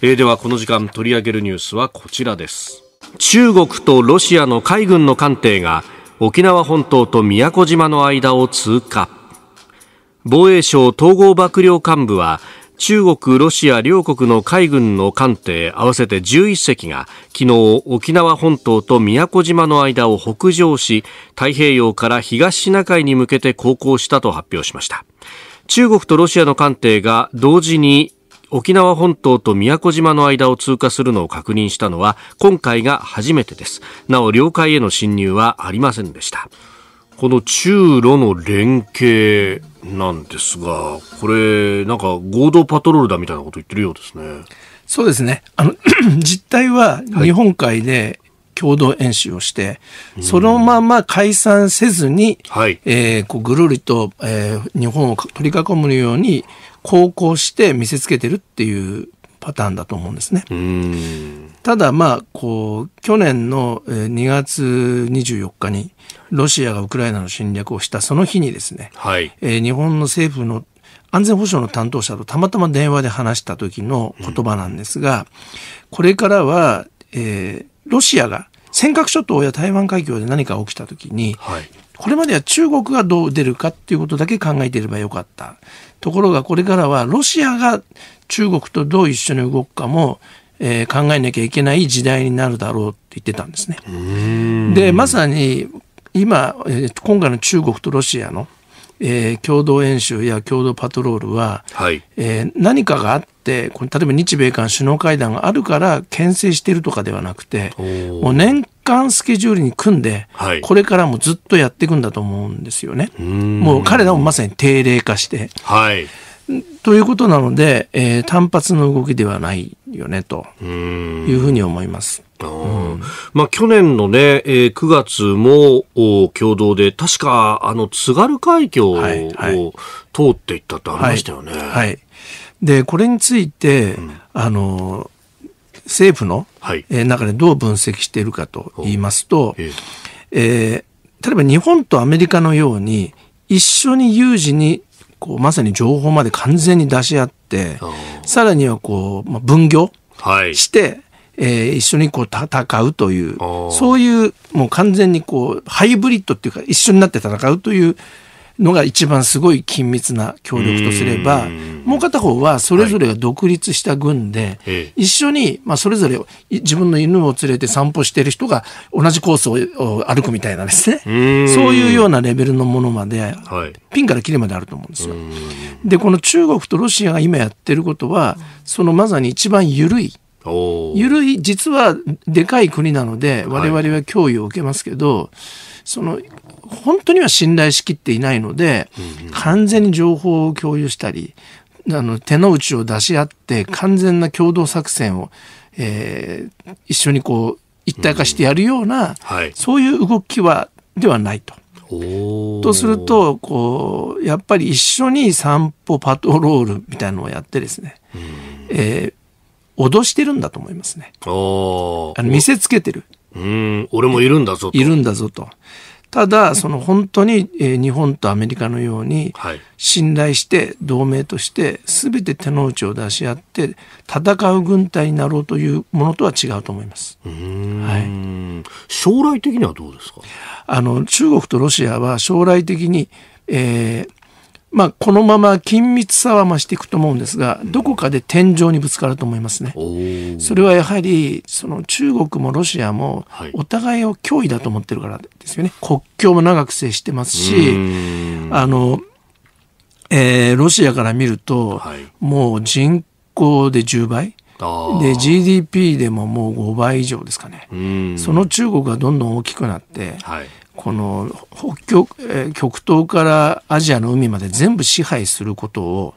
えー、ではこの時間取り上げるニュースはこちらです中国とロシアの海軍の艦艇が沖縄本島と宮古島の間を通過防衛省統合幕僚幹部は中国、ロシア両国の海軍の艦艇合わせて11隻が昨日沖縄本島と宮古島の間を北上し太平洋から東シナ海に向けて航行したと発表しました中国とロシアの艦艇が同時に沖縄本島と宮古島の間を通過するのを確認したのは今回が初めてですなお領海への侵入はありませんでしたこの中ロの連携なんですがこれなんか合同パトロールだみたいなこと言ってるようですねそうですねあの 実態は日本海で、共同演習をして、そのまま解散せずに、はい、えー、こうぐるりと、えー、日本を取り囲むように航行して見せつけてるっていうパターンだと思うんですね。ただまあこう去年の2月24日にロシアがウクライナの侵略をしたその日にですね、はい、えー、日本の政府の安全保障の担当者とたまたま電話で話した時の言葉なんですが、うん、これからは、えー、ロシアが尖閣諸島や台湾海峡で何か起きた時に、はい、これまでは中国がどう出るかっていうことだけ考えていればよかった。ところがこれからはロシアが中国とどう一緒に動くかも、えー、考えなきゃいけない時代になるだろうって言ってたんですね。でまさに今、今回の中国とロシアの、えー、共同演習や共同パトロールは、はい、えー、何かがあってこれ例えば日米韓首脳会談があるから牽制してるとかではなくてもう年間スケジュールに組んで、はい、これからもずっとやっていくんだと思うんですよね。うもう彼らもまさに定例化して。はい、ということなので、えー、単発の動きではないよねというふうに思います。うん、まあ、去年のね、えー、9月も共同で、確か、あの、津軽海峡を、はいはい、通っていったってありましたよね。はい、はい、で、これについて、うん、あの、政府の、え中でどう分析しているかと言いますと、ええー、例えば日本とアメリカのように一緒に有事にこうまさに情報まで完全に出し合ってさらにはこう、まあ、分業して、はい、えー、一緒にこう戦うというそういうもう完全にこうハイブリッドっていうか一緒になって戦うというのが一番すごい緊密な協力とすれば、もう片方はそれぞれが独立した軍で、はい、一緒に、まあ、それぞれ自分の犬を連れて散歩している人が同じコースを歩くみたいなですね、そういうようなレベルのものまで、はい、ピンから切れまであると思うんですよ。で、この中国とロシアが今やってることは、そのまさに一番緩い、緩い、実はでかい国なので、我々は脅威を受けますけど、はいその本当には信頼しきっていないので、完全に情報を共有したりあの手の内を出し合って完全な共同作戦を、えー、一緒にこう一体化してやるような、はい、そういう動きはではないと。とするとこうやっぱり一緒に散歩パトロールみたいなのをやってですね、えー、脅してるんだと思いますね。あの見せつけてる。うん俺もいるんだぞといるんだぞと。ただその本当に、え日本とアメリカのように信頼して同盟として全て手の内を出し合って戦う軍隊になろうというものとは違うと思います。はい、将来的にはどうですかあの中国とロシアは将来的に、えー、まあ、このまま緊密さは増していくと思うんですが、どこかで天井にぶつかると思いますね。それはやはり、その中国もロシアも、お互いを脅威だと思ってるからですよね。国境も長く接してますし、あの、えー、ロシアから見ると、もう人口で10倍。で GDP でももう5倍以上ですかね、その中国がどんどん大きくなって、はい、この北極、えー、極東からアジアの海まで全部支配することを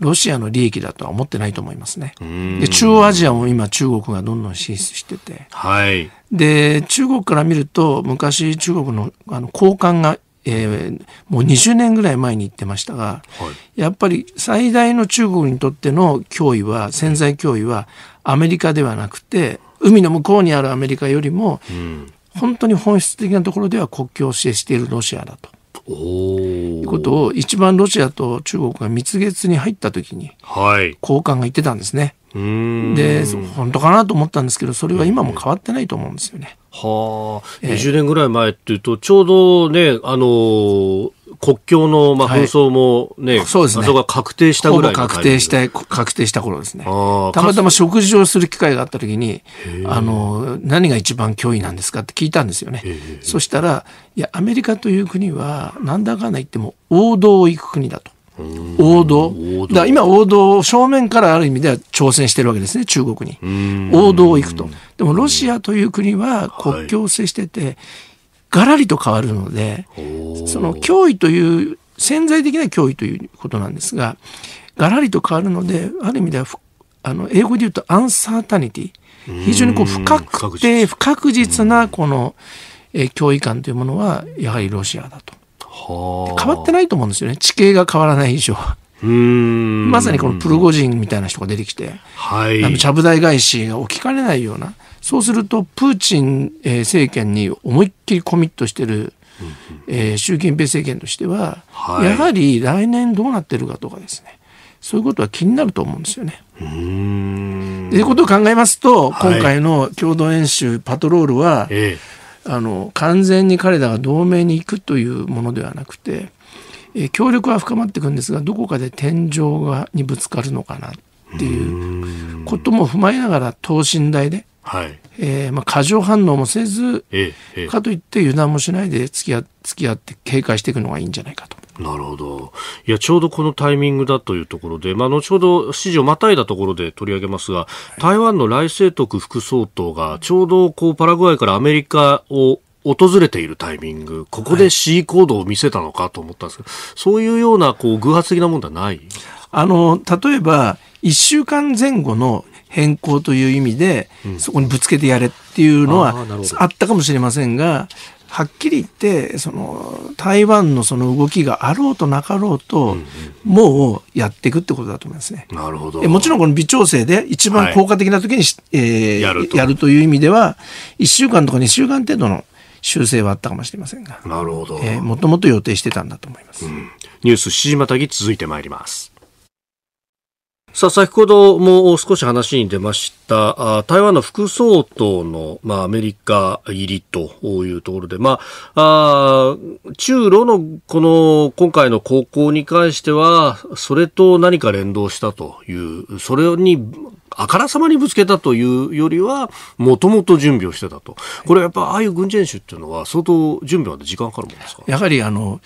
ロシアの利益だとは思ってないと思いますね。で中央アジアも今中国がどんどん進出してて、はい、で中国から見ると昔中国のあの高官が、えー、もう20年ぐらい前に行ってましたが、はい、やっぱり最大の中国にとっての脅威は潜在脅威はアメリカではなくて海の向こうにあるアメリカよりも、うん、本当に本質的なところでは国境を支援しているロシアだと。いうことを一番ロシアと中国が蜜月に入った時に、はい、高官が言ってたんですね。で本当かなと思ったんですけどそれは今も変わってないと思うんですよね。はあ、えー、20年ぐらい前っていうとちょうどねあのー国境の、まあ、紛争もね、はい、そうですね。が確定したぐらい確定した、確定した頃ですね。たまたま食事をする機会があった時に、あの、何が一番脅威なんですかって聞いたんですよね。そしたら、いや、アメリカという国は、なんだかんだ言っても、王道を行く国だと。王道。だ今王道を正面からある意味では挑戦してるわけですね、中国に。王道を行くと。でもロシアという国は国境を接してて、がらりと変わるのでその脅威という潜在的な脅威ということなんですががらりと変わるのである意味ではあの英語で言うとアンサータニティ非常にこう不確定不確実なこの脅威感というものはやはりロシアだと。変わってないと思うんですよね地形が変わらない以上は。まさにこのプルゴジンみたいな人が出てきて、はい、あのちゃぶ台返しが起きかねないようなそうするとプーチン、え政権に思いっきりコミットしてる、えー、習近平政権としては、はい、やはり来年どうなってるかとかですねそういうことは気になると思うんですよね。ということを考えますと、はい、今回の共同演習パトロールは、ええ、あの完全に彼らが同盟に行くというものではなくて、えー、協力は深まっていくんですがどこかで天井がにぶつかるのかなっていうことも踏まえながら等身大ではいえーまあ、過剰反応もせず、ええ、かといって油断もしないで付き合付き合って警戒していくのがいいんじゃないかと。なるほど。いや、ちょうどこのタイミングだというところで、まあ、後ほど指示をまたいだところで取り上げますが、台湾の来世徳副総統が、ちょうどこうパラグアイからアメリカを訪れているタイミング、ここで C 行動を見せたのかと思ったんですが、はい、そういうようなこう偶発的なものではないあの例えば、1週間前後の変更という意味で、そこにぶつけてやれっていうのはあったかもしれませんがはっきり言ってその台湾のその動きがあろうとなかろうと、うんうん、もうやっていくってことだと思いますね。なるほどもちろんこの微調整で一番効果的な時に、はい、えー、やるやるという意味では1週間とか2週間程度の修正はあったかもしれませんがなるほど、えー、もともと予定してたんだと思います。うん、ニュース7時またぎ続いてまいります。さあ、先ほども少し話に出ました、台湾の副総統の、まあ、アメリカ入りというところで、まあ、あ中ロのこの今回の航行に関しては、それと何か連動したという、それにあからさまにぶつけたというよりは、もともと準備をしてたと。これやっぱ、ああいう軍事演習っていうのは、相当準備まで時間かかるもんですかやはり、あの、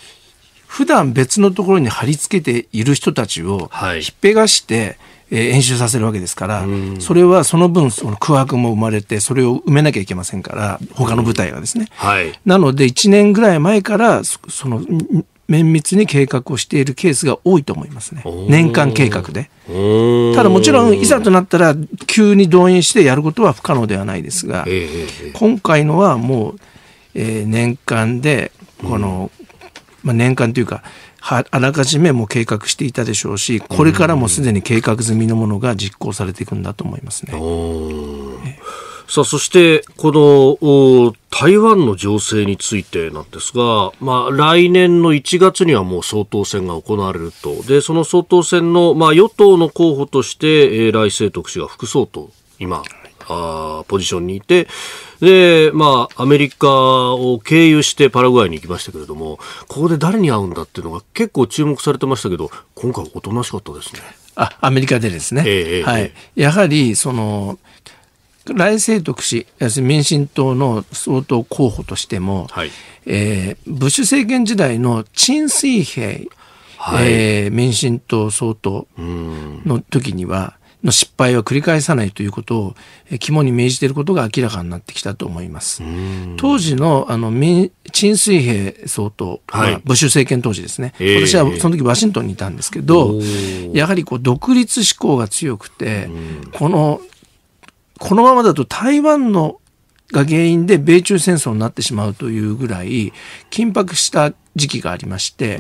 普段別のところに貼り付けている人たちをひっぺがして、えー、演習させるわけですから、それはその分その空白も生まれてそれを埋めなきゃいけませんから他の部隊はですね、はい、なので1年ぐらい前からその綿密に計画をしているケースが多いと思いますね年間計画でただもちろんいざとなったら急に動員してやることは不可能ではないですが、今回のはもう、えー、年間でこの、うんまあ、年間というかあらかじめも計画していたでしょうしこれからもすでに計画済みのものが実行されていくんだと思いますね。さあそしてこの台湾の情勢についてなんですが、まあ、来年の1月にはもう総統選が行われるとでその総統選の、まあ、与党の候補として、えー、来世徳氏が副総統今あポジションにいて、で、まあ、アメリカを経由してパラグアイに行きましたけれども、ここで誰に会うんだっていうのが結構注目されてましたけど、今回おとなしかったですね。あ、アメリカでですね。えー、はい。えー、やはり、その、来世徳氏、要するに民進党の総統候補としても、はい、えー、ブッシュ政権時代の陳水平、はい、えー、民進党総統の時には、の失敗を繰り返さないということを肝に銘じていることが明らかになってきたと思います。当時のあの民陳水平総統、はい、ブッシュ政権当時ですね、えー、私はその時ワシントンにいたんですけど、やはりこう独立志向が強くて、このこのままだと台湾のが原因で米中戦争になってしまうというぐらい緊迫した時期がありまして、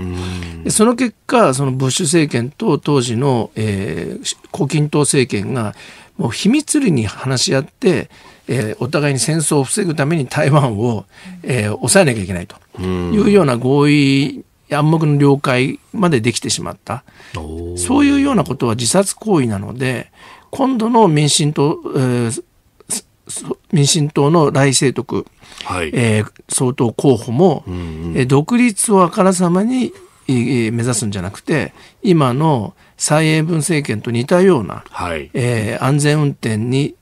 その結果、そのブッシュ政権と当時の、えー、胡錦涛政権がもう秘密裏に話し合って、えー、お互いに戦争を防ぐために台湾を、えー、抑えなきゃいけないというような合意暗黙の了解までできてしまったそういうようなことは自殺行為なので今度の民進党、えー、民進党の来政徳、はいえー、総統候補も、うんうん、独立をあからさまに目指すんじゃなくて今の蔡英文政権と似たような、はいえー、安全運転に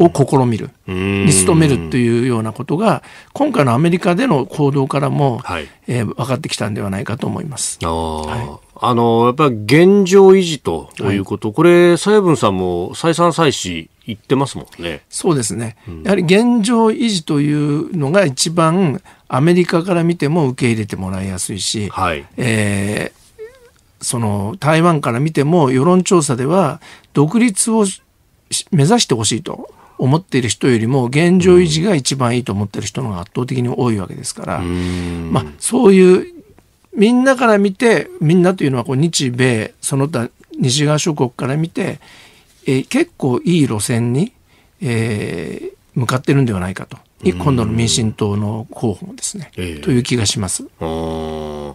を試みる、に努めるというようなことが、今回のアメリカでの行動からも、はい、えー、分かってきたんではないかと思います。あはいあの、やっぱり現状維持ということ、はい、これ、蔡文さんも再三再四言ってますもんね。そうですね。うん、やはり現状維持というのが一番アメリカから見ても受け入れてもらいやすいし、はい、えー、その台湾から見ても世論調査では独立を目指してほしいと思っている人よりも現状維持が一番いいと思っている人のが圧倒的に多いわけですから、まあ、そういうみんなから見てみんなというのはこう日米その他西側諸国から見て、えー、結構いい路線に、えー、向かってるんではないかと。今度の民進党の候補もですね、えという気がします。まあ、こ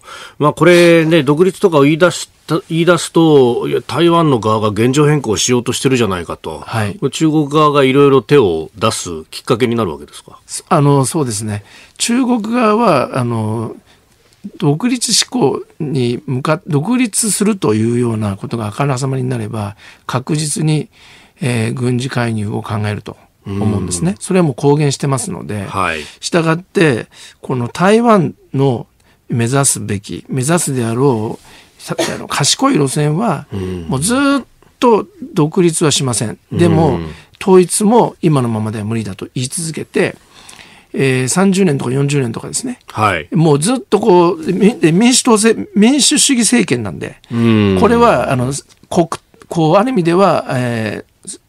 れね、独立とかを言い出し言い出すと、台湾の側が現状変更しようとしてるじゃないかと、はい、中国側がいろいろ手を出すきっかけになるわけですかあのそうですね、中国側はあの独立志向に向か独立するというようなことがあからさまになれば確実に、えー、軍事介入を考えると思うんですね。それはもう公言してますので、はい、したがってこの台湾の目指すべき目指すであろうあの賢い路線は、もうずっと独立はしません。でも、統一も今のままでは無理だと言い続けてえー、30年とか40年とかですね、はい、もうずっとこう民主党政、民主主義政権なんで、んこれはあの国こうある意味では、えー、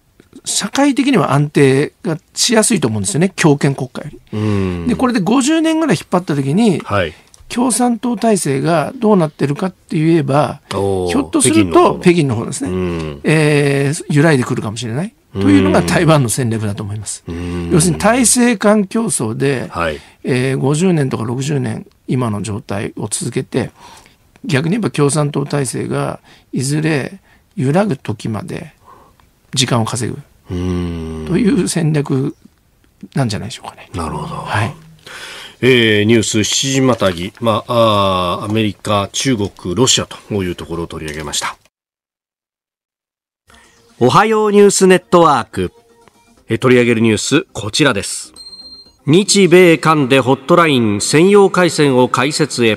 社会的には安定がしやすいと思うんですよね、強権国家より。で、これで50年ぐらい引っ張った時に、はい、共産党体制がどうなってるかって言えば、ひょっとすると北京の方ですね、えー、揺らいでくるかもしれない。というのが台湾の戦略だと思います。要するに体制間競争で、はい、えー、50年とか60年今の状態を続けて逆に言えば共産党体制がいずれ揺らぐ時まで時間を稼ぐという戦略なんじゃないでしょうかね。なるほど、はいえー、ニュース7時またぎ、まあ、あアメリカ、中国、ロシアというところを取り上げました。おはようニュースネットワーク。取り上げるニュース、こちらです。日米韓でホットライン専用回線を開設へ。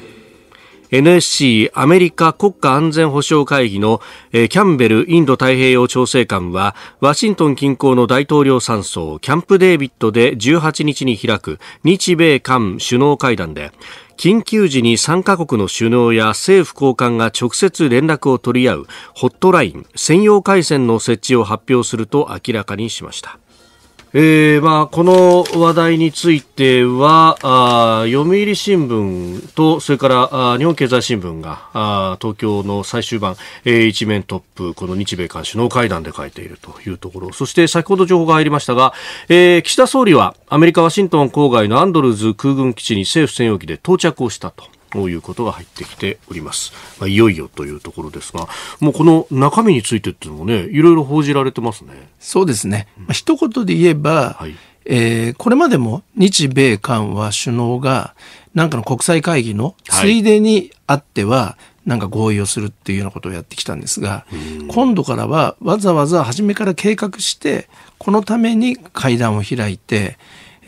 NSC アメリカ国家安全保障会議のキャンベルインド太平洋調整官はワシントン近郊の大統領山荘キャンプデービッドで18日に開く日米韓首脳会談で緊急時に参加国の首脳や政府高官が直接連絡を取り合うホットライン専用回線の設置を発表すると明らかにしました。えーまあ、この話題についてはあ読売新聞とそれからあ日本経済新聞があ東京の最終版、えー、一面トップこの日米韓首脳会談で書いているというところそして先ほど情報が入りましたが、えー、岸田総理はアメリカ・ワシントン郊外のアンドルズ空軍基地に政府専用機で到着をしたと。ういうことが入ってきております。まあ、いよいよというところですが、もうこの中身についてっていうのもね、いろいろ報じられてますね。そうですね。まあ、一言で言えば、はい、えー、これまでも日米韓は首脳が何かの国際会議のついでにあっては、なんか合意をするっていうようなことをやってきたんですが、今度からはわざわざ初めから計画して、このために会談を開いて、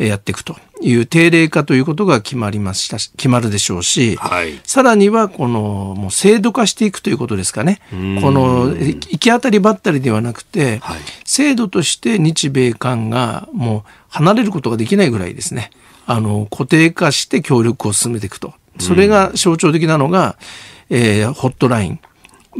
やっていくという定例化ということが決まりました決まるでしょうし、はい、さらにはこのもう制度化していくということですかねこの行き当たりばったりではなくて、はい、制度として日米韓がもう離れることができないぐらいですねあの固定化して協力を進めていくとそれが象徴的なのが、えー、ホットライン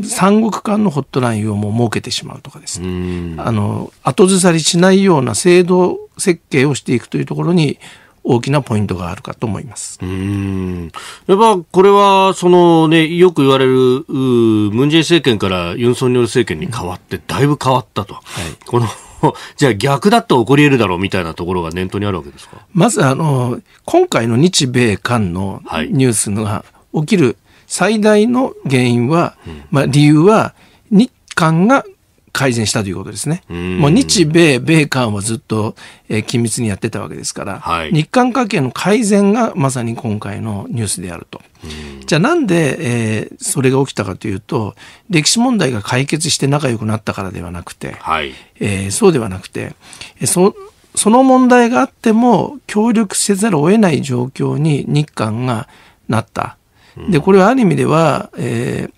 三国間のホットラインをもう設けてしまうとかですねあの後ずさりしないような制度設計をしていくというところに大きなポイントがあるかと思います。うん。やっぱこれは、そのね、よく言われる、ムンジェイン政権からユン・ソンニョル政権に変わって、だいぶ変わったと。はい、この じゃあ逆だと起こり得るだろうみたいなところが念頭にあるわけですかまずあの、今回の日米韓のニュースが起きる最大の原因は、はい、まあ理由は日韓が改善したということですね。もう日米、米韓はずっと、えー、緊密にやってたわけですから、はい、日韓関係の改善がまさに今回のニュースであると。じゃあなんで、えー、それが起きたかというと、歴史問題が解決して仲良くなったからではなくて、はい、えー、そうではなくて、えー、そその問題があっても協力せざるを得ない状況に日韓がなった。で、これはある意味では、え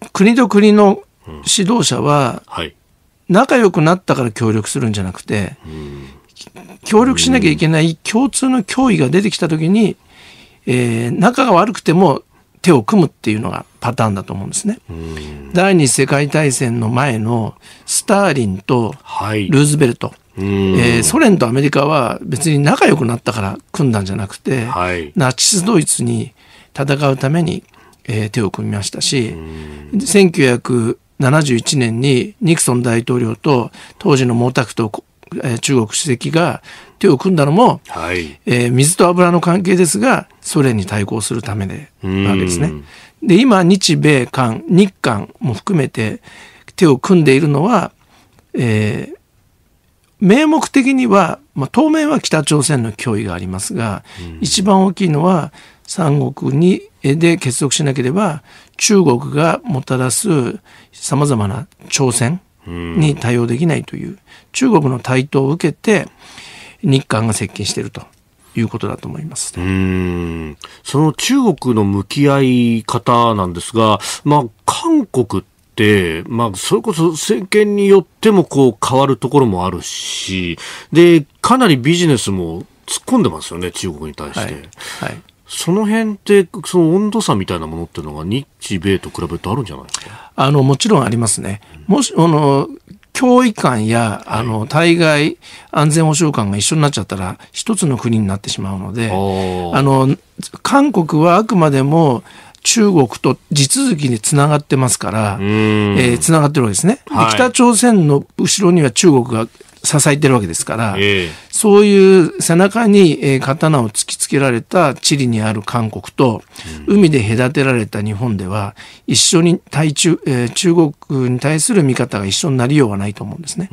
ー、国と国の指導者は、仲良くなったから協力するんじゃなくて、協力しなきゃいけない共通の脅威が出てきた時に、えー、仲が悪くても手を組むっていうのがパターンだと思うんですね。第二次世界大戦の前のスターリンとルーズベルト、はい、えー、ソ連とアメリカは別に仲良くなったから組んだんじゃなくて、はい、ナチスドイツに戦うために、えー、手を組みましたし1 9 4 71年にニクソン大統領と当時の毛沢東中国主席が手を組んだのも、はい、えー、水と油の関係ですがソ連に対抗するためでなわけですね。で今日米韓日韓も含めて手を組んでいるのは、えー、名目的には、まあ、当面は北朝鮮の脅威がありますが、うん、一番大きいのは三国にで結束しなければ中国がもたらすさまざまな挑戦に対応できないという中国の台頭を受けて日韓が接近しているということだと思います、ね、その中国の向き合い方なんですが、まあ、韓国っまあ、それこそ政権によってもこう変わるところもあるし、で、かなりビジネスも突っ込んでますよね、中国に対して。はい、はい、その辺って、その温度差みたいなものっていうのが日米と比べるとあるんじゃないですかあの、もちろんありますね。もし、あの、脅威感や、あの、対外安全保障感が一緒になっちゃったら、一つの国になってしまうので、あの、韓国はあくまでも、中国と地続きにつながってますから、えー、つながってるわけですね、はい、北朝鮮の後ろには中国が支えてるわけですから、えー、そういう背中に、え刀を突きつけられた地理にある韓国と、うん、海で隔てられた日本では、一緒に対中、えー、中国に対する見方が一緒になりようがないと思うんですね。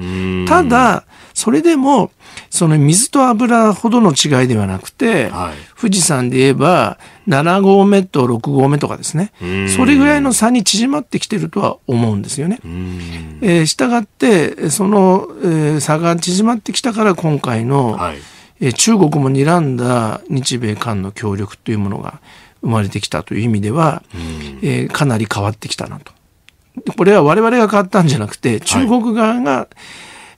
ただ、それでも、その水と油ほどの違いではなくて、はい、富士山で言えば、7合目と6合目とかですね、それぐらいの差に縮まってきてるとは思うんですよね。えー、したがって、その、えー、差が縮まってきたから今回の、はい、中国も睨んだ日米韓の協力というものが生まれてきたという意味では、えー、かなり変わってきたなと。これは我々が変わったんじゃなくて、中国側が、はい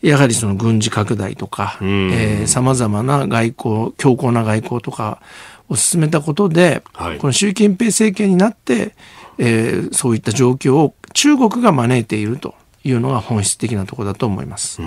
やはりその軍事拡大とか、さまざまな外交、強硬な外交とかを進めたことで、はい、この習近平政権になって、えー、そういった状況を中国が招いているというのが本質的なところだと思います。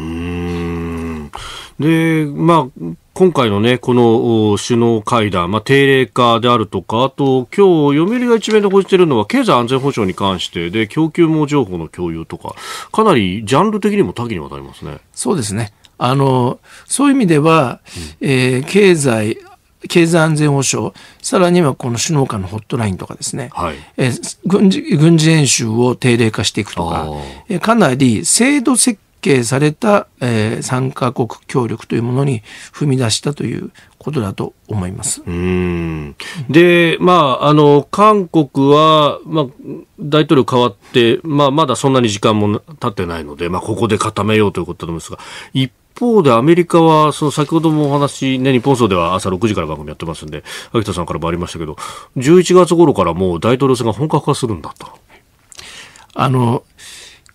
で、まあ、今回のね、この首脳会談、まあ、定例化であるとか、あと、今日、読売が一面で報じているのは、経済安全保障に関して、で、供給網情報の共有とか、かなりジャンル的にも多岐にわたりますね。そうですね。あの、そういう意味では、うん、えー、経済、経済安全保障、さらにはこの首脳間のホットラインとかですね、はい、え軍事軍事演習を定例化していくとか、えかなり制度設計された、えー、3カ国協力というものに踏み出したということだと思います。うんで、まあ、あの、韓国は、まあ、大統領変わって、まあ、まだそんなに時間も経ってないので、まあ、ここで固めようということなんですが、一方でアメリカは、その先ほどもお話、ね、日本層では朝6時から番組やってますんで、秋田さんからもありましたけど、11月頃からもう大統領選が本格化するんだと。あの、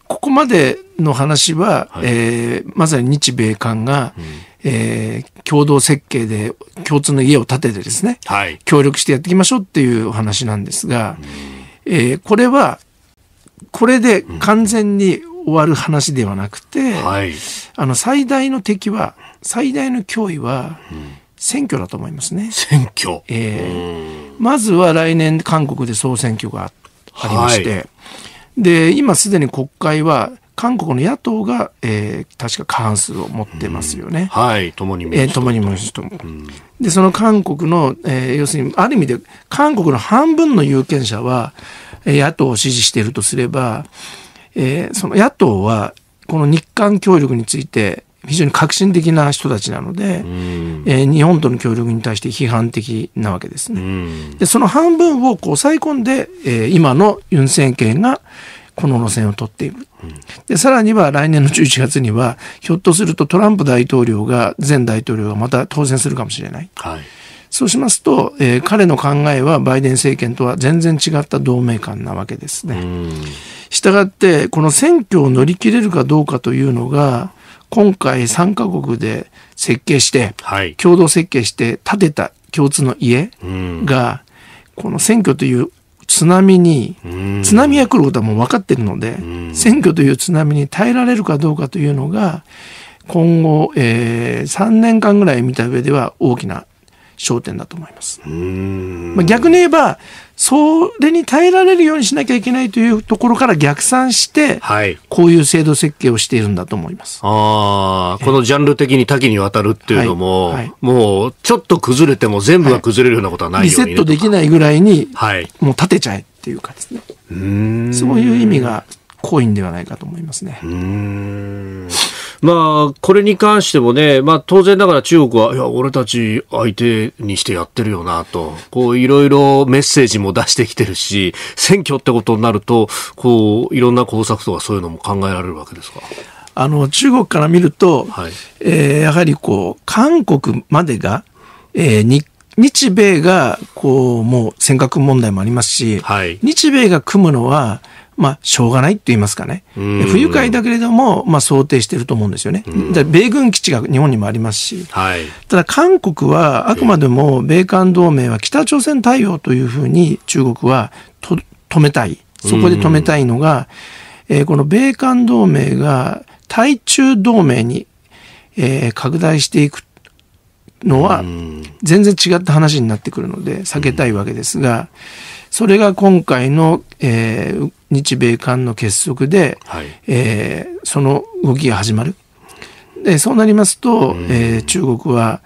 ここまでの話は、はい、えー、まさに日米韓が、うん、えー、共同設計で共通の家を建ててですね、はい、協力してやっていきましょうっていうお話なんですが、うん、えー、これはこれで完全に終わる話ではなくて、うんはい、あの最大の敵は最大の脅威は、選挙だと思いますね。選挙、えー、まずは来年韓国で総選挙がありまして、はいで、今すでに国会は、韓国の野党が、えー、確か過半数を持ってますよね。はい、共に民主党。えー、共に民主党、で、その韓国の、えー、要するに、ある意味で、韓国の半分の有権者は、えー、野党を支持しているとすれば、えー、その野党は、この日韓協力について、非常に革新的な人たちなので、うん、えー、日本との協力に対して批判的なわけですね。うん、でその半分をこう抑え込んで、えー、今のユン政権がこの路線を取っている。でさらには来年の11月にはひょっとするとトランプ大統領が前大統領がまた当選するかもしれない。はいそうしますと、えー、彼の考えはバイデン政権とは全然違った同盟感なわけですね。したがって、この選挙を乗り切れるかどうかというのが、今回3カ国で設計して、はい、共同設計して建てた共通の家が、うん、この選挙という津波に、津波が来ることはもう分かってるので、選挙という津波に耐えられるかどうかというのが、今後、えー、3年間ぐらい見た上では大きな焦点だと思います。まあ、逆に言えば、それに耐えられるようにしなきゃいけないというところから逆算して、はい、こういう制度設計をしているんだと思います。ああ、このジャンル的に多岐にわたるっていうのも、はいはい、もうちょっと崩れても全部が崩れるようなことはないように、ね、リセットできないぐらいに、はい、もう立てちゃえっていうかですね。うんそういう意味が濃いんではないかと思いますね。うんまあ、これに関してもね、まあ、当然ながら中国は、いや、俺たち相手にしてやってるよな、と、こう、いろいろメッセージも出してきてるし、選挙ってことになると、こう、いろんな工作とかそういうのも考えられるわけですか。あの中国から見ると、はい、えー、やはりこう韓国までが、えー、日日米がこうもう尖閣問題もありますし、はい、日米が組むのはまあ、しょうがないって言いますかね。不愉快だけれども、まあ、想定してると思うんですよね。米軍基地が日本にもありますし、はい、ただ韓国はあくまでも米韓同盟は北朝鮮対応というふうに中国はと止めたい。そこで止めたいのが、えー、この米韓同盟が対中同盟に、えー、拡大していくのは全然違った話になってくるので避けたいわけですが、それが今回の、えー、日米韓の結束で、はい、えー、その動きが始まる。でそうなりますと、うん、えー、中国は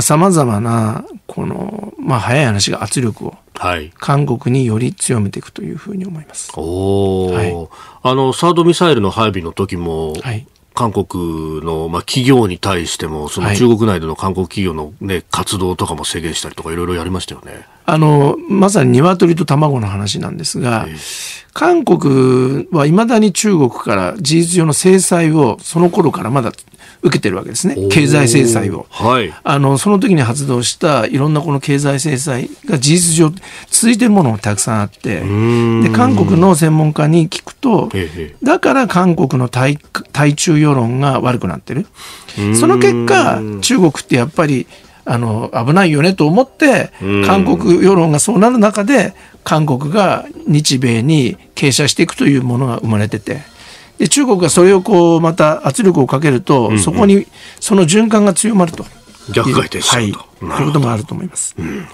さまざ、まなこの、まあ、早い話が圧力を、はい、韓国により強めていくというふうに思います。おはい、あのサードミサイルの配備の時も、はい韓国の、まあ、企業に対しても、その中国内での韓国企業のね、ね、はい、活動とかも制限したりとか、いろいろやりましたよねあのまさに鶏と卵の話なんですが、えー、韓国はいまだに中国から事実上の制裁をその頃からまだ受けてるわけですね、経済制裁を、はい、あの。その時に発動したいろんなこの経済制裁が事実上続いてるものもたくさんあって、で韓国の専門家に聞くと、だから韓国の対対中世論が悪くなってる。その結果、中国ってやっぱりあの危ないよねと思って、韓国世論がそうなる中で、韓国が日米に傾斜していくというものが生まれててで中国がそれをこうまた圧力をかけると、うんうん、そこにその循環が強まると逆回転しちと、はい、いうこともあると思います、うん、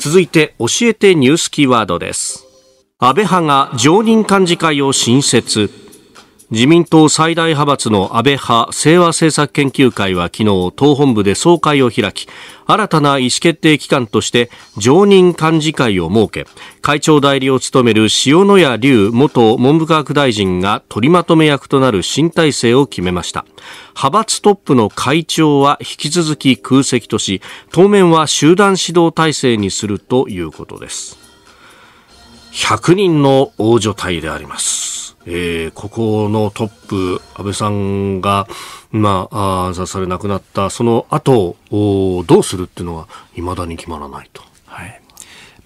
続いて教えてニュースキーワードです安倍派が常任幹事会を新設自民党最大派閥の安倍派清和政策研究会は昨日党本部で総会を開き新たな意思決定機関として常任幹事会を設け会長代理を務める塩野谷龍元文部科学大臣が取りまとめ役となる新体制を決めました派閥トップの会長は引き続き空席とし当面は集団指導体制にするということです100人の王女隊でありますえー、ここのトップ、安倍さんが、まあ、暗殺され亡くなった、その後をどうするっていうのは、いまだに決まらないと。はい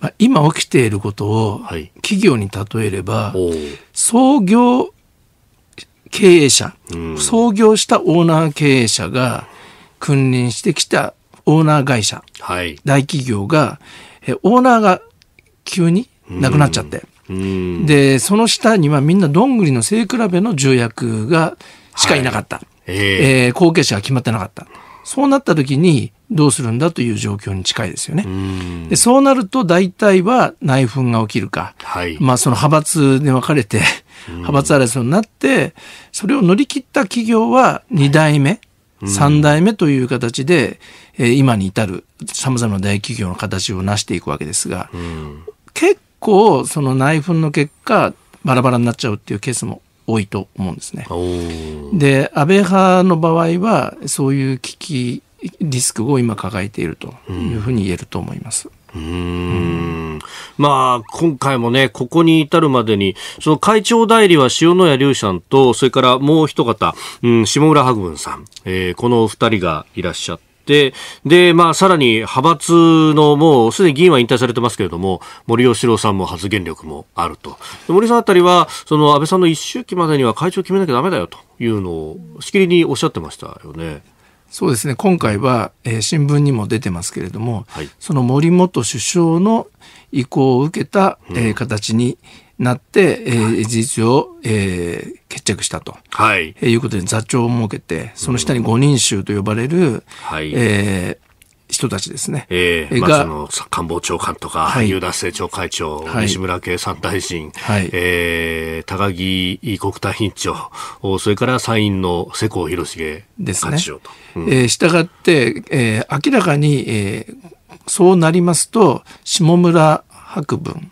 まあ、今起きていることを、企業に例えれば、はい、創業経営者、うん、創業したオーナー経営者が君臨してきたオーナー会社、はい、大企業が、えオーナーが急に亡くなっちゃって、うんでその下にはみんなどんぐりの背比べの重役がしかいなかった、はい、えー、え後継者が決まってなかったそうなった時にどうするんだという状況に近いですよね。でそうなると大体は内紛が起きるか、はい、まあその派閥で分かれて派閥争いになってそれを乗り切った企業は2代目、はい3代目という形で、えー、今に至るさまざまな大企業の形を成していくわけですが、結構構その内紛の結果バラバラになっちゃうっていうケースも多いと思うんですね。で安倍派の場合はそういう危機リスクを今抱えているというふうに言えると思います。うんうんまあ、今回もね、ここに至るまでに、その会長代理は塩野谷隆さんと、それからもう一方、うん、下村博文さん、えー、このお二人がいらっしゃって、、で、まあ、さらに派閥のもうすでに議員は引退されてますけれども、森喜朗さんも発言力もあると。森さんあたりは、その安倍さんの一周期までには会長決めなきゃだめだよというのを、しきりにおっしゃってましたよね。そうですね今回は、えー、新聞にも出てますけれども、はい、その森元首相の意向を受けた、えー、形に、なって、えー、事実上、えー、決着したと、はい、えー、いうことで座長を設けて、その下に五人衆と呼ばれる、はい、えー人たちですね。ええー、まあ、その官房長官とか、はい、有田政調会長、はい、西村経産大臣、はい、えー、高木国対委員長、それから参院の世耕弘成幹事長と。ね、うん、えー、したがって、えー、明らかに、えー、そうなりますと、下村博文、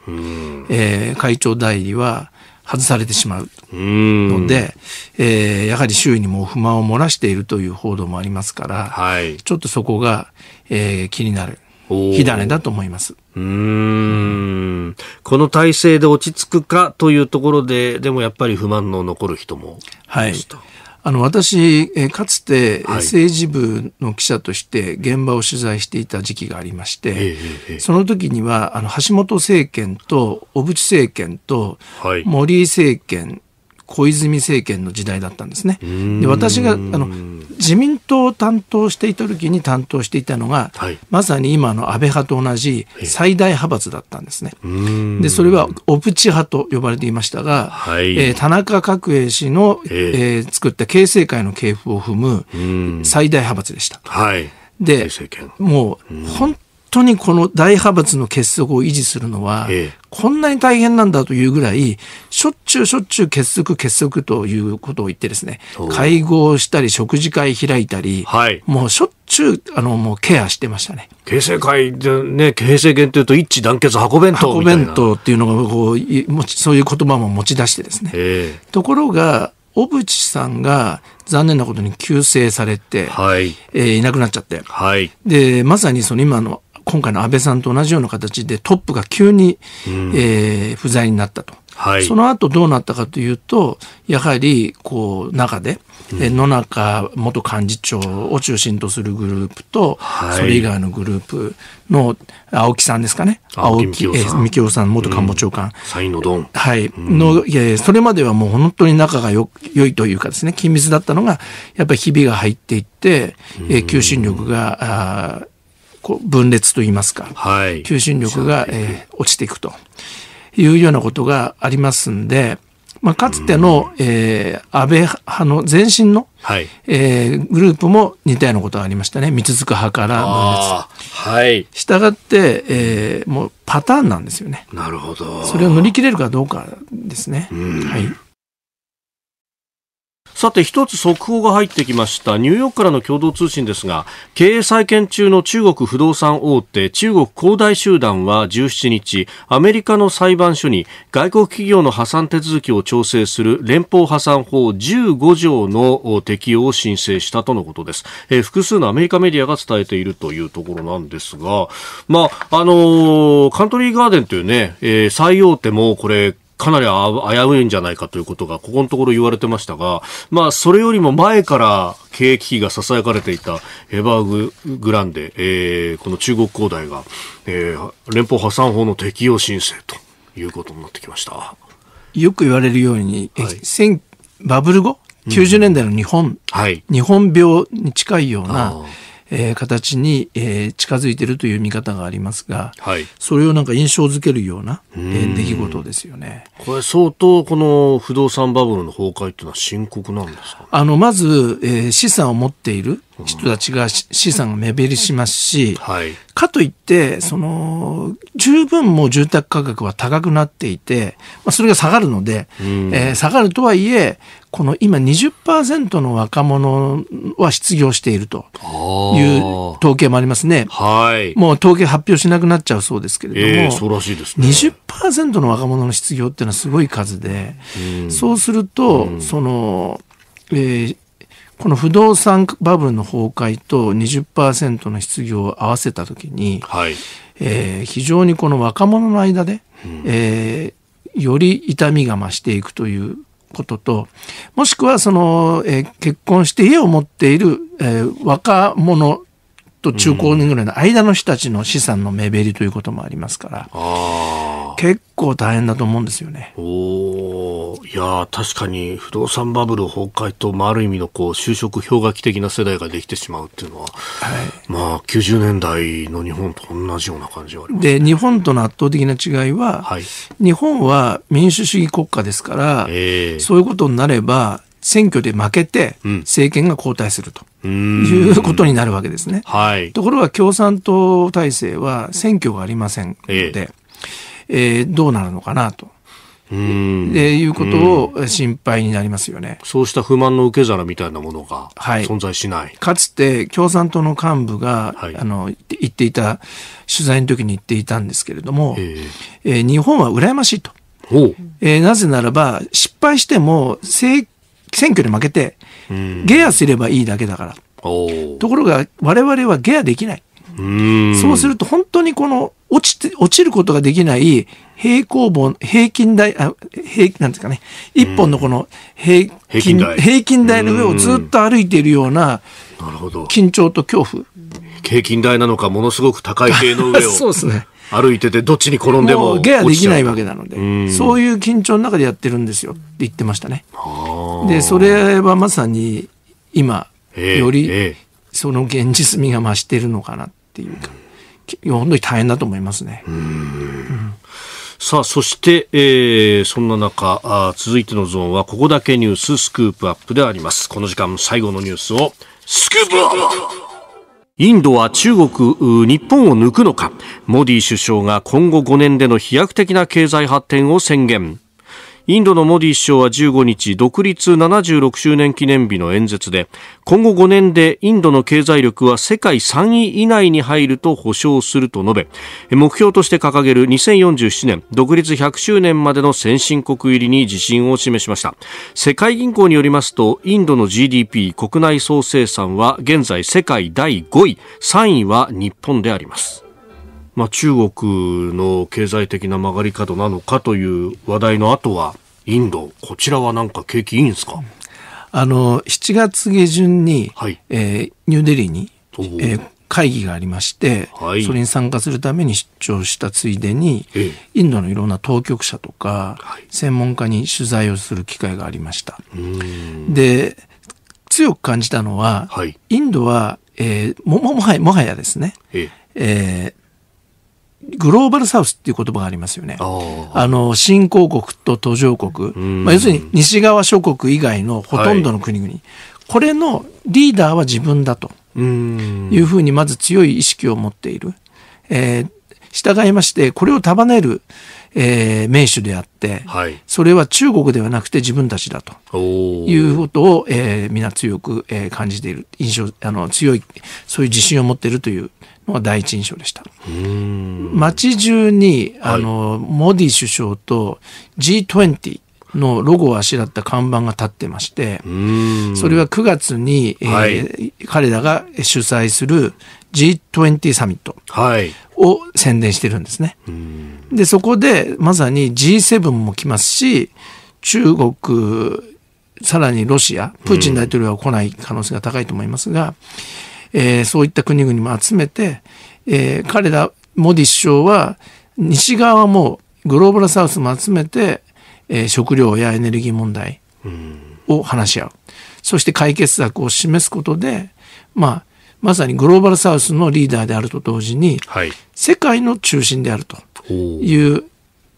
えー、会長代理は外されてしまうので、えー、やはり周囲にも不満を漏らしているという報道もありますから、はい、ちょっとそこが、えー、気になる火種だと思います。うんこの体制で落ち着くかというところで、でもやっぱり不満の残る人もはい。あの私、えかつて政治部の記者として現場を取材していた時期がありまして、はい、その時にはあの橋本政権と小渕政権と森政権、小泉政権の時代だったんですね。で私があの自民党を担当していた時に担当していたのが、はい、まさに今の安倍派と同じ最大派閥だったんですね。でそれはオプチ派と呼ばれていましたが、はい、えー、田中角栄氏の、えー、えー、作った形成会の系譜を踏む最大派閥でした。はい、でもう本当にこの大派閥の結束を維持するのは、ええ、こんなに大変なんだというぐらい、しょっちゅうしょっちゅう結束結束ということを言ってですね、会合したり食事会開いたり、はい、もうしょっちゅうあのもうケアしてましたね。形成会でね、形成権というと一致団結箱弁当みたいな。箱弁当っていうのがこう、そういう言葉も持ち出してですね。え、ところが、小渕さんが残念なことに急世されて、はい、えー、いなくなっちゃって、はい、でまさにその今の今回の安倍さんと同じような形でトップが急に、うん、えー、不在になったと。はい、その後どうなったかというと、やはりこう中で、うん、野中元幹事長を中心とするグループと、はい、それ以外のグループの青木さんですかね、青木幹雄さん、元官房長官、うん、のドン、はいのいそれまではもう本当に仲がよ良いというかですね、緊密だったのが、やっぱりひびが入っていって、えん、求心力がこう分裂といいますか、はい、求心力が、えー、落ちていくというようなことがありますんで、まあ、かつての、うん、えー、安倍派の前身の、はい、えー、グループも似たようなことがありましたね三く派から分裂。はい、したがって、えー、もうパターンなんですよね。なるほどそれを乗り切れるかどうかですね。うん、はいさて一つ速報が入ってきましたニューヨークからの共同通信ですが経営再建中の中国不動産大手中国恒大集団は17日アメリカの裁判所に外国企業の破産手続きを調整する連邦破産法15条の適用を申請したとのことです、えー、複数のアメリカメディアが伝えているというところなんですが、まああのー、カントリーガーデンというね、えー、最大手もこれかなり危ういんじゃないかということが、ここのところ言われてましたが、まあ、それよりも前から経営危機がやかれていたエバーググランデ、えー、この中国恒大が、えー、連邦破産法の適用申請ということになってきました。よく言われるように、はい、バブル後、90年代の日本、うんはい、日本病に近いような、えー、形に、えー、近づいているという見方がありますが、はい、それをなんか印象づけるような、えー、出来事ですよね。これ相当この不動産バブルの崩壊というのは深刻なんですか、ね、あのまず、えー、資産を持っている人たちが資産が目減りしますし、はい、かといってその十分もう住宅価格は高くなっていて、まあ、それが下がるので、うん、えー、下がるとはいえこの今20%の若者は失業しているという統計もありますね。はい。もう統計発表しなくなっちゃうそうですけれども、えー、そうらしいですね。20%の若者の失業っていうのはすごい数で、うん、そうすると、うん、その、えー、この不動産バブルの崩壊と20%の失業を合わせたときに、はい、えー、非常にこの若者の間で、うん、えー、より痛みが増していくということともしくはその、えー、結婚して家を持っている、えー、若者と中高年ぐらいの間の人たちの資産の目減りということもありますから、うん、結構大変だと思うんですよね。おいや確かに不動産バブル崩壊と、まあ、ある意味のこう就職氷河期的な世代ができてしまうっていうのは、はい、まあ、90年代の日本と同じような感じはあります、ね、で日本との圧倒的な違いは、はい、日本は民主主義国家ですから、えー、そういうことになれば選挙で負けて政権が交代すると。いうことになるわけですね、はい、ところが共産党体制は選挙がありませんので、えー、えー、どうなるのかなとっていうことを心配になりますよね。そうした不満の受け皿みたいなものが存在しない。はい、かつて共産党の幹部が、はい、あの言っていた取材の時に言っていたんですけれども、えー、えー、日本は羨ましいと。えー、なぜならば失敗しても政選挙に負けて、ゲアすればいいだけだから。ところが、我々はゲアできない。そうすると、本当にこの、落ちて、落ちることができない平行棒、平均台、あ平なんですかね、一本のこの平均、平均台の上をずっと歩いているような、緊張と恐怖。平均台なのか、ものすごく高い塀の上を。そうですね。歩いててどっちに転んでもゲアできないわけなので、うん、そういう緊張の中でやってるんですよって言ってましたね。でそれはまさに今よりその現実味が増してるのかなっていうか、本当に大変だと思いますね。うんさあ、そして、えー、そんな中あ、続いてのゾーンは、ここだけニューススクープアップであります。この時間、最後のニュースを、スクープアップインドは中国、日本を抜くのかモディ首相が今後5年での飛躍的な経済発展を宣言インドのモディ首相は15日独立76周年記念日の演説で今後5年でインドの経済力は世界3位以内に入ると保証すると述べ目標として掲げる2047年独立100周年までの先進国入りに自信を示しました世界銀行によりますとインドの GDP 国内総生産は現在世界第5位3位は日本でありますまあ、中国の経済的な曲がり角なのかという話題の後は、インド、こちらはなんか景気いいんですかあの、7月下旬に、はい、えー、ニューデリーに、えー、会議がありまして、はい、それに参加するために出張したついでに、ええ、インドのいろんな当局者とか、はい、専門家に取材をする機会がありました。で、強く感じたのは、インドは、えー、ももはや、もはやですね、えええーグローバルサウスっていう言葉がありますよね。あの、新興国と途上国、まあ、要するに西側諸国以外のほとんどの国々、はい、これのリーダーは自分だというふうにまず強い意識を持っている。えー、従いまして、これを束ねる、えー、名手であって、はい、それは中国ではなくて自分たちだということを、えー、皆強く、えー、感じている印象あの強いそういう自信を持っているというの第一印象でした。街中にあの、はい、モディ首相と G20 のロゴをあしらった看板が立ってまして、それは9月に、えーはい、彼らが主催する G20 サミットを宣伝してるんですね。はい、で、そこでまさに G7 も来ますし、中国、さらにロシア、プーチン大統領は来ない可能性が高いと思いますが、うんえー、そういった国々も集めて、えー、彼らモディ首相は西側もグローバルサウスも集めて、えー、食料やエネルギー問題を話し合う、そして解決策を示すことで、まあ、まさにグローバルサウスのリーダーであると同時に、はい、世界の中心であるという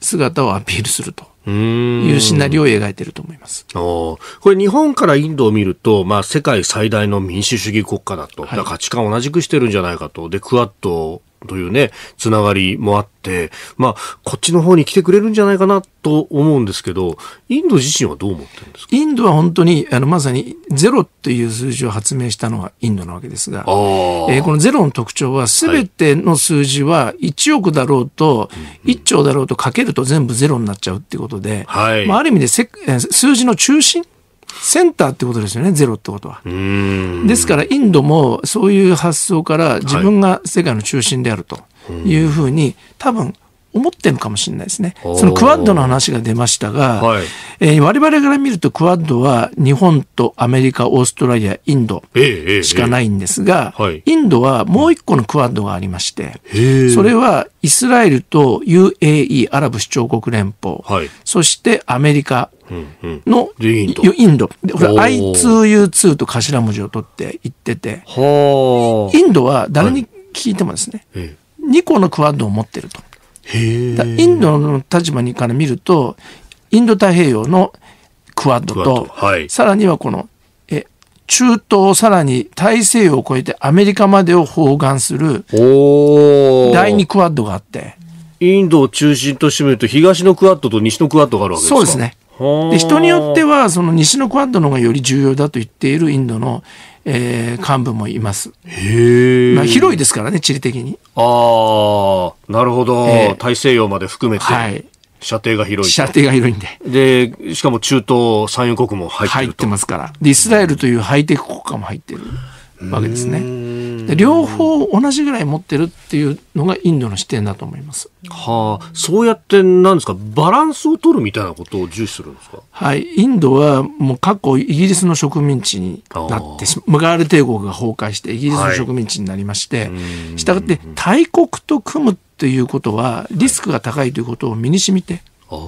姿をアピールすると。いうシナリオを描いてると思いますこれ、日本からインドを見ると、まあ、世界最大の民主主義国家だと、はい、だ価値観を同じくしてるんじゃないかと、でクアッドというね、つながりもあって、まあ、こっちの方に来てくれるんじゃないかなと思うんですけど、インド自身はどう思ってるんですかインドは本当に、あの、まさにゼロっていう数字を発明したのはインドなわけですが、えー、このゼロの特徴は、すべての数字は1億だろうと、1兆だろうとかけると全部ゼロになっちゃうっていうことで、はい、まあ、ある意味でせ数字の中心センターってことですよねゼロってことは。ですからインドもそういう発想から自分が世界の中心であるというふうに、はい、多分思ってるのかもしれないですね。そのクワッドの話が出ましたが、はい、えー、我々から見るとクワッドは日本とアメリカ、オーストラリア、インドしかないんですが、えーえーインドはもう一個のクワッドがありまして、それはイスラエルと UAE、アラブ首長国連邦、はい、そしてアメリカ、の、うんうん、インド。インド。これ I2U2 と頭文字を取って言ってて、インドは誰に聞いてもですね、はい、2個のクワッドを持ってると。インドの立場にから見るとインド太平洋のクワッドと、はい、さらにはこの中東さらに大西洋を越えてアメリカまでを包含する第2クワッドがあってインドを中心としてみると東のクワッドと西のクワッドがあるわけですかそうですねで人によってはその西のクワッドの方がより重要だと言っているインドのえー、幹部もいます。へまあ、広いですからね、地理的に。ああ、なるほど、えー、大西洋まで含めて。はい。射程が広い。射程が広いんで。で、しかも中東産油国も入ってる入ってますから。で、イスラエルというハイテク国家も入ってる。うんわけですね。で両方同じぐらい持ってるっていうのがインドの視点だと思います。はあ、そうやってなんですかバランスを取るみたいなことを重視するんですか。はい、インドはもう過去イギリスの植民地になってしま、ガール帝国が崩壊してイギリスの植民地になりまして、はい、したがって大国と組むっていうことはリスクが高いということを身にしみて。は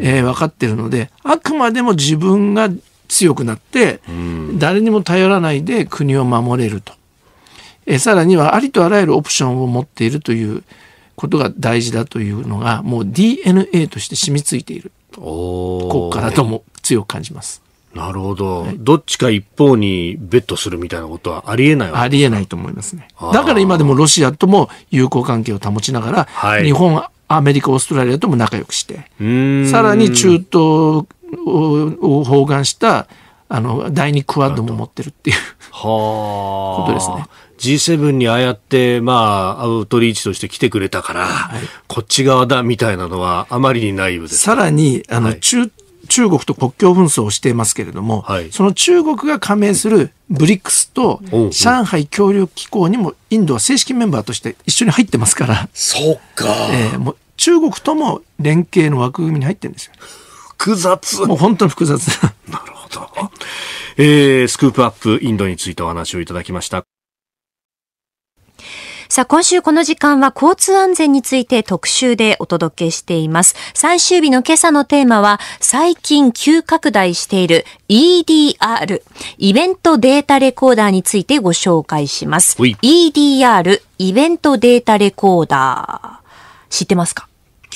いえー、分かってるのであくまでも自分が強くなって、誰にも頼らないで国を守れると。えさらにはありとあらゆるオプションを持っているということが大事だというのがもう DNA として染み付いている国家だとも強く感じます。なるほど、はい、どっちか一方にベットするみたいなことはありえないありえないと思いますね。だから今でもロシアとも友好関係を保ちながら、はい、日本、アメリカ、オーストラリアとも仲良くして、さらに中東を包含したあの第二クワッドも持ってるっていうことですね。G7 にああやって、まあ、アウトリーチとして来てくれたから、はい、こっち側だみたいなのはあまりにないさらに、あの、はい、中、中国と国境紛争をしていますけれども、はい、その中国が加盟するブリックスと上海協力機構にもインドは正式メンバーとして一緒に入ってますから。そうか。えー、もう中国とも連携の枠組みに入ってるんですよ、複雑。もう本当に複雑。なるほど。えー、スクープアップインドについてお話をいただきました。さあ、今週この時間は交通安全について特集でお届けしています。最終日の今朝のテーマは、最近急拡大している EDR、イベントデータレコーダーについてご紹介します。EDR、イベントデータレコーダー。知ってますか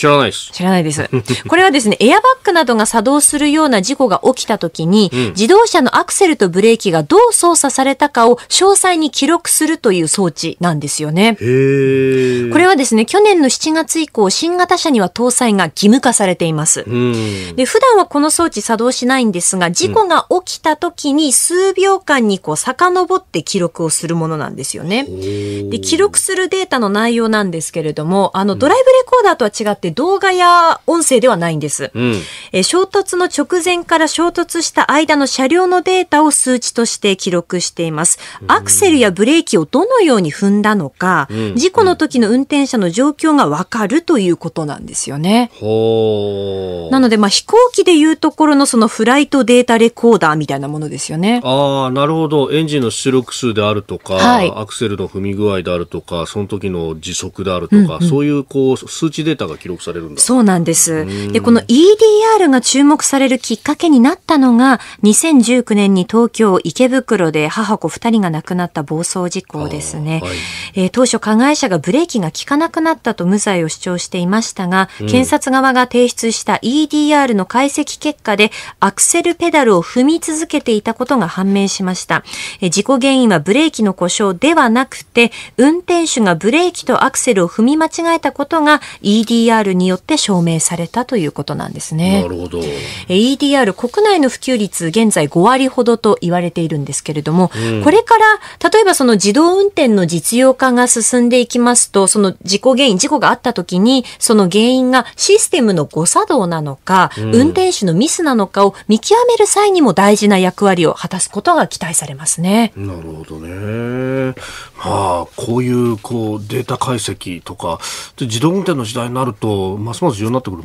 知らないです。知らないです。これはですね、エアバッグなどが作動するような事故が起きた時に、うん、自動車のアクセルとブレーキがどう操作されたかを詳細に記録するという装置なんですよね。これはですね、去年の7月以降、新型車には搭載が義務化されています。うん、で、普段はこの装置作動しないんですが、事故が起きた時に数秒間にこう遡って記録をするものなんですよね。で、記録するデータの内容なんですけれども、あの、ドライブレコーダーとは違って、で動画や音声ではないんです、うん、え衝突の直前から衝突した間の車両のデータを数値として記録しています、アクセルやブレーキをどのように踏んだのか、うん、事故の時の運転者の状況がわかるということなんですよね、うなのでまあ飛行機でいうところのそのフライトデータレコーダーみたいなものですよねああなるほどエンジンの出力数であるとか、はい、アクセルの踏み具合であるとかその時の時速であるとか、うんうん、そういうこう数値データが記録されるんだそうなんですでこの EDR が注目されるきっかけになったのが2019年に東京池袋で母子2人が亡くなった暴走事故ですね、はい、えー、当初加害者がブレーキが効かなくなったと無罪を主張していましたが、検察側が提出した EDR の解析結果でアクセルペダルを踏み続けていたことが判明しましたえ事故原因はブレーキの故障ではなくて運転手がブレーキとアクセルを踏み間違えたことが EDR EDR によって証明されたということなんですね。なるほど。EDR 国内の普及率現在5割ほどと言われているんですけれども、うん、これから例えばその自動運転の実用化が進んでいきますと、その事故原因、事故があった時にその原因がシステムの誤作動なのか、うん、運転手のミスなのかを見極める際にも大事な役割を果たすことが期待されますね。なるほどね。まあ、こういうこうデータ解析とか、自動運転の時代になるとと、ますます重要になってくる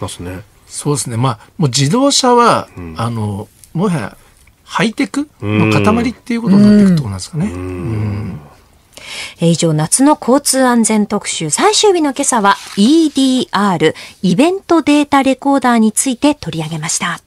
ますね。そうですね。まあ、もう自動車は、うん、あの、もはや、ハイテクの塊っていうことになっていくところなんですかね。以上、夏の交通安全特集、最終日の今朝は EDR、イベントデータレコーダーについて取り上げました。